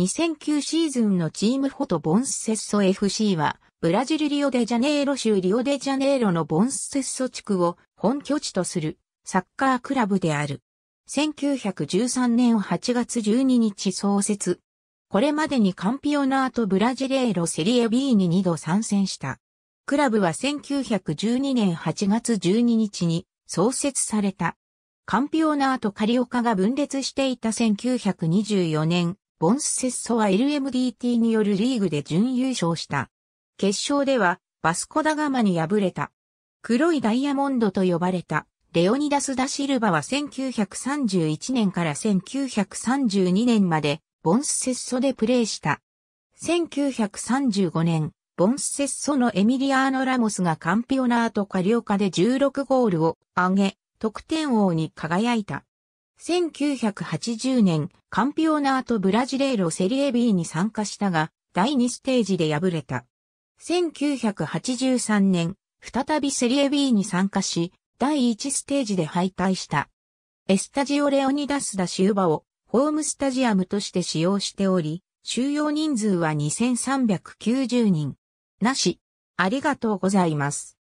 2009シーズンのチームフォトボンスセッソ FC は、ブラジルリオデジャネイロ州リオデジャネイロのボンスセッソ地区を本拠地とするサッカークラブである。1913年8月12日創設。これまでにカンピオナートブラジレーロセリエ B に2度参戦した。クラブは1912年8月12日に創設された。カンピオナートカリオカが分裂していた1924年ボンスセッソは LMDT によるリーグで準優勝した。決勝では、バスコダガマに敗れた。黒いダイヤモンドと呼ばれた、レオニダス・ダ・シルバは1931年から1932年まで、ボンスセッソでプレーした。1935年、ボンスセッソのエミリアーノ・ラモスがカンピオナート・カリオカで16ゴールを挙げ、得点王に輝いた。1980年、カンピオナートブラジレーロセリエ B に参加したが、第2ステージで敗れた。1983年、再びセリエ B に参加し、第1ステージで敗退した。エスタジオレオニダス・ダ・シウバをホームスタジアムとして使用しており、収容人数は2390人。なし。ありがとうございます。